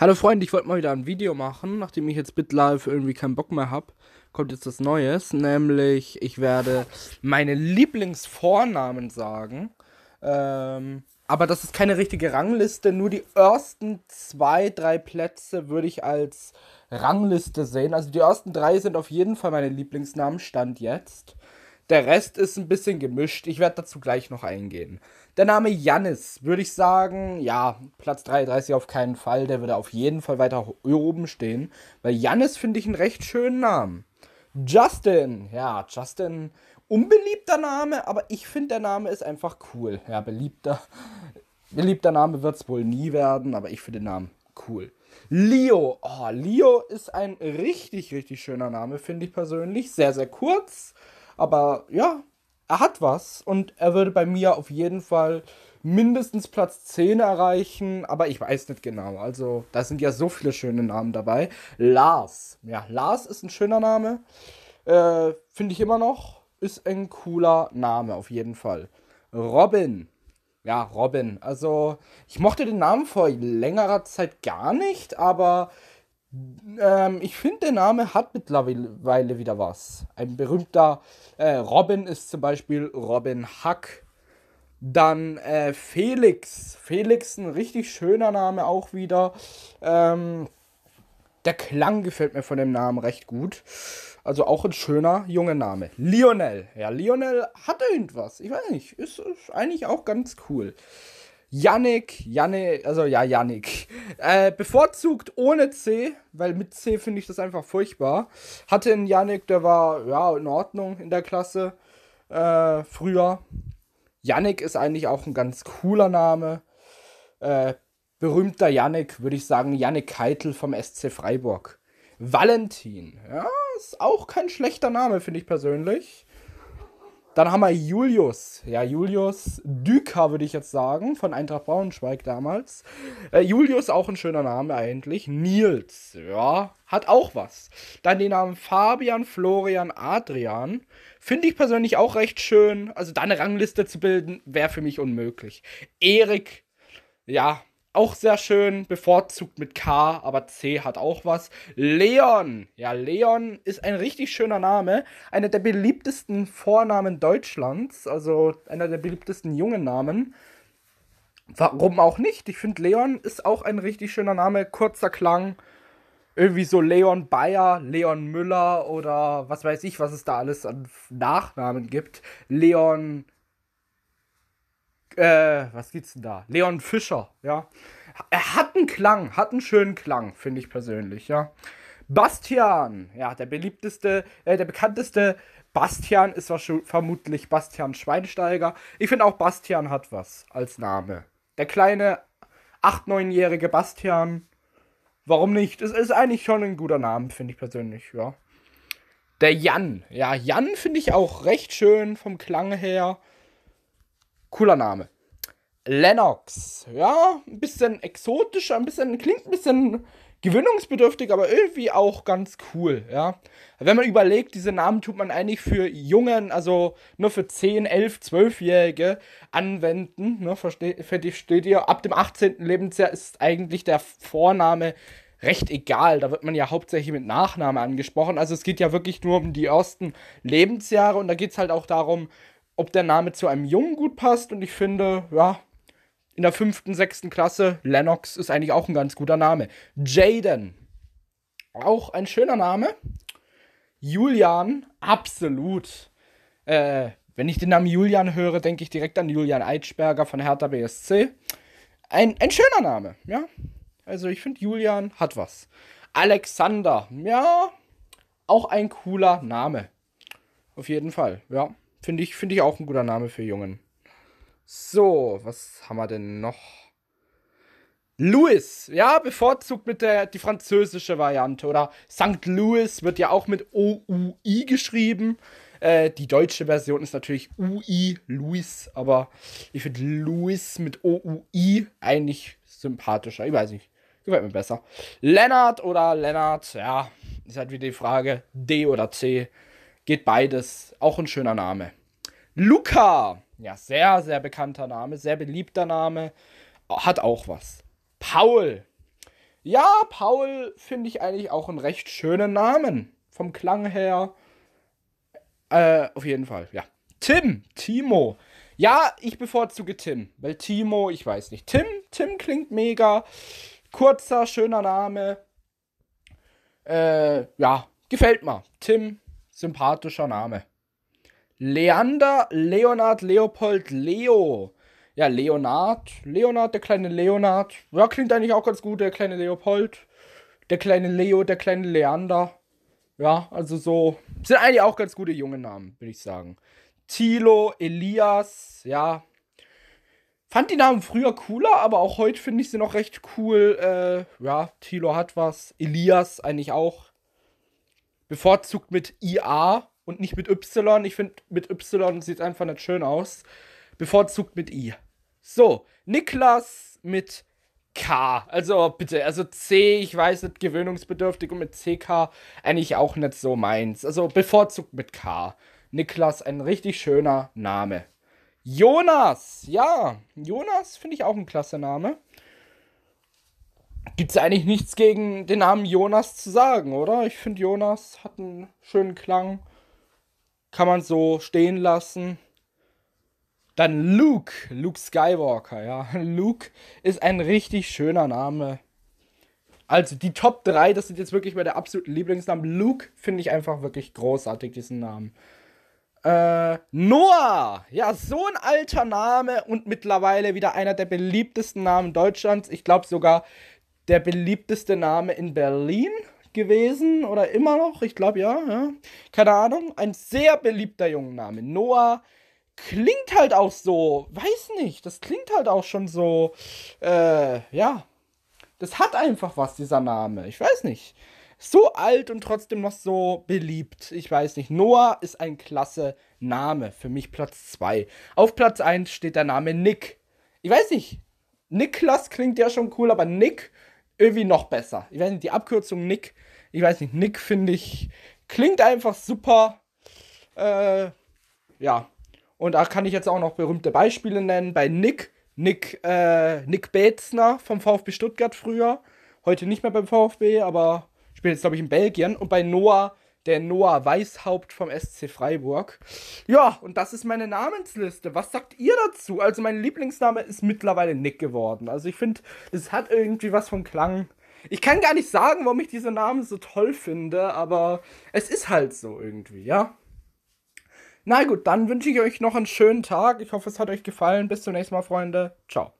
Hallo Freunde, ich wollte mal wieder ein Video machen, nachdem ich jetzt BitLife irgendwie keinen Bock mehr habe. Kommt jetzt was Neues, nämlich ich werde meine Lieblingsvornamen sagen. Ähm, aber das ist keine richtige Rangliste, nur die ersten zwei, drei Plätze würde ich als Rangliste sehen. Also die ersten drei sind auf jeden Fall meine Lieblingsnamen, Stand jetzt. Der Rest ist ein bisschen gemischt. Ich werde dazu gleich noch eingehen. Der Name Jannis, würde ich sagen, ja, Platz 33 auf keinen Fall. Der würde auf jeden Fall weiter oben stehen. Weil Jannis finde ich einen recht schönen Namen. Justin, ja, Justin, unbeliebter Name, aber ich finde, der Name ist einfach cool. Ja, beliebter, beliebter Name wird es wohl nie werden, aber ich finde den Namen cool. Leo. Oh, Leo ist ein richtig, richtig schöner Name, finde ich persönlich. Sehr, sehr kurz. Aber ja, er hat was und er würde bei mir auf jeden Fall mindestens Platz 10 erreichen, aber ich weiß nicht genau. Also, da sind ja so viele schöne Namen dabei. Lars. Ja, Lars ist ein schöner Name. Äh, Finde ich immer noch. Ist ein cooler Name auf jeden Fall. Robin. Ja, Robin. Also, ich mochte den Namen vor längerer Zeit gar nicht, aber ähm, ich finde, der Name hat mittlerweile wieder was. Ein berühmter äh, Robin ist zum Beispiel Robin Huck. Dann äh, Felix. Felix, ein richtig schöner Name auch wieder. Ähm, der Klang gefällt mir von dem Namen recht gut. Also auch ein schöner junger Name. Lionel. Ja, Lionel hat irgendwas. Ich weiß nicht. Ist, ist eigentlich auch ganz cool. Yannick, Yannick, also ja, Yannick. Äh, bevorzugt ohne C, weil mit C finde ich das einfach furchtbar. Hatte einen Yannick, der war ja in Ordnung in der Klasse äh, früher. Yannick ist eigentlich auch ein ganz cooler Name. Äh, berühmter Yannick, würde ich sagen, Yannick Keitel vom SC Freiburg. Valentin, ja, ist auch kein schlechter Name, finde ich persönlich. Dann haben wir Julius. Ja, Julius Düker, würde ich jetzt sagen, von Eintracht Braunschweig damals. Äh, Julius, auch ein schöner Name eigentlich. Nils, ja, hat auch was. Dann den Namen Fabian, Florian, Adrian. Finde ich persönlich auch recht schön. Also da eine Rangliste zu bilden, wäre für mich unmöglich. Erik, ja, auch sehr schön, bevorzugt mit K, aber C hat auch was. Leon, ja, Leon ist ein richtig schöner Name, einer der beliebtesten Vornamen Deutschlands, also einer der beliebtesten jungen Namen. Warum auch nicht? Ich finde, Leon ist auch ein richtig schöner Name, kurzer Klang. Irgendwie so Leon Bayer, Leon Müller oder was weiß ich, was es da alles an Nachnamen gibt. Leon äh, was gibt's denn da? Leon Fischer, ja. Er hat einen Klang, hat einen schönen Klang, finde ich persönlich, ja. Bastian, ja, der beliebteste, äh, der bekannteste Bastian ist vermutlich Bastian Schweinsteiger. Ich finde auch Bastian hat was als Name. Der kleine 8-, 9-jährige Bastian. Warum nicht? Es ist eigentlich schon ein guter Name, finde ich persönlich, ja. Der Jan. Ja, Jan finde ich auch recht schön vom Klang her. Cooler Name. Lennox. Ja, ein bisschen exotischer, ein bisschen, klingt ein bisschen gewöhnungsbedürftig, aber irgendwie auch ganz cool, ja. Wenn man überlegt, diese Namen tut man eigentlich für Jungen, also nur für 10, 11, 12-Jährige anwenden, ne, versteht, versteht ihr, ab dem 18. Lebensjahr ist eigentlich der Vorname recht egal, da wird man ja hauptsächlich mit Nachname angesprochen, also es geht ja wirklich nur um die ersten Lebensjahre und da geht es halt auch darum, ob der Name zu einem Jungen gut passt. Und ich finde, ja, in der fünften, sechsten Klasse, Lennox ist eigentlich auch ein ganz guter Name. Jaden, auch ein schöner Name. Julian, absolut. Äh, wenn ich den Namen Julian höre, denke ich direkt an Julian Eitschberger von Hertha BSC. Ein, ein schöner Name, ja. Also ich finde, Julian hat was. Alexander, ja, auch ein cooler Name. Auf jeden Fall, ja. Finde ich, find ich auch ein guter Name für Jungen. So, was haben wir denn noch? Louis, ja, bevorzugt mit der die französische Variante. Oder St. Louis wird ja auch mit O-U-I geschrieben. Äh, die deutsche Version ist natürlich UI, Louis, aber ich finde Louis mit O-U-I eigentlich sympathischer. Ich weiß nicht. Gefällt mir besser. Lennart oder Lennart, ja, ist halt wieder die Frage, D oder C. Geht beides. Auch ein schöner Name. Luca. Ja, sehr, sehr bekannter Name, sehr beliebter Name. Hat auch was. Paul. Ja, Paul finde ich eigentlich auch einen recht schönen Namen. Vom Klang her. Äh, auf jeden Fall, ja. Tim, Timo. Ja, ich bevorzuge Tim, weil Timo, ich weiß nicht. Tim, Tim klingt mega. Kurzer, schöner Name. Äh, ja, gefällt mir. Tim, sympathischer Name. Leander, Leonard, Leopold, Leo. Ja, Leonard, Leonard, der kleine Leonard. Ja, klingt eigentlich auch ganz gut, der kleine Leopold. Der kleine Leo, der kleine Leander. Ja, also so. Sind eigentlich auch ganz gute junge Namen, würde ich sagen. Tilo, Elias, ja. Fand die Namen früher cooler, aber auch heute finde ich sie noch recht cool. Äh, ja, Tilo hat was. Elias eigentlich auch bevorzugt mit IA und nicht mit Y. Ich finde, mit Y sieht einfach nicht schön aus. Bevorzugt mit I. So, Niklas mit K. Also bitte, also C, ich weiß nicht, gewöhnungsbedürftig und mit CK eigentlich auch nicht so meins. Also bevorzugt mit K. Niklas, ein richtig schöner Name. Jonas, ja, Jonas finde ich auch ein klasse Name gibt es eigentlich nichts gegen den Namen Jonas zu sagen, oder? Ich finde, Jonas hat einen schönen Klang. Kann man so stehen lassen. Dann Luke, Luke Skywalker, ja. Luke ist ein richtig schöner Name. Also die Top 3, das sind jetzt wirklich meine absoluten Lieblingsnamen. Luke finde ich einfach wirklich großartig, diesen Namen. Äh, Noah! Ja, so ein alter Name und mittlerweile wieder einer der beliebtesten Namen Deutschlands. Ich glaube sogar der beliebteste Name in Berlin gewesen oder immer noch, ich glaube ja, ja, keine Ahnung, ein sehr beliebter junger Name. Noah klingt halt auch so, weiß nicht, das klingt halt auch schon so, äh, ja, das hat einfach was, dieser Name, ich weiß nicht. So alt und trotzdem noch so beliebt. Ich weiß nicht. Noah ist ein klasse Name. Für mich Platz 2. Auf Platz 1 steht der Name Nick. Ich weiß nicht. Niklas klingt ja schon cool, aber Nick irgendwie noch besser. Ich weiß nicht, die Abkürzung Nick, ich weiß nicht, Nick finde ich, klingt einfach super. Äh, ja. Und da kann ich jetzt auch noch berühmte Beispiele nennen. Bei Nick, Nick, äh, Nick Betzner vom VfB Stuttgart früher. Heute nicht mehr beim VfB, aber spielt jetzt, glaube ich, in Belgien. Und bei Noah der Noah Weishaupt vom SC Freiburg. Ja, und das ist meine Namensliste. Was sagt ihr dazu? Also mein Lieblingsname ist mittlerweile Nick geworden. Also ich finde, es hat irgendwie was vom Klang. Ich kann gar nicht sagen, warum ich diese Namen so toll finde, aber es ist halt so irgendwie, ja. Na gut, dann wünsche ich euch noch einen schönen Tag. Ich hoffe, es hat euch gefallen. Bis zum nächsten Mal, Freunde. Ciao.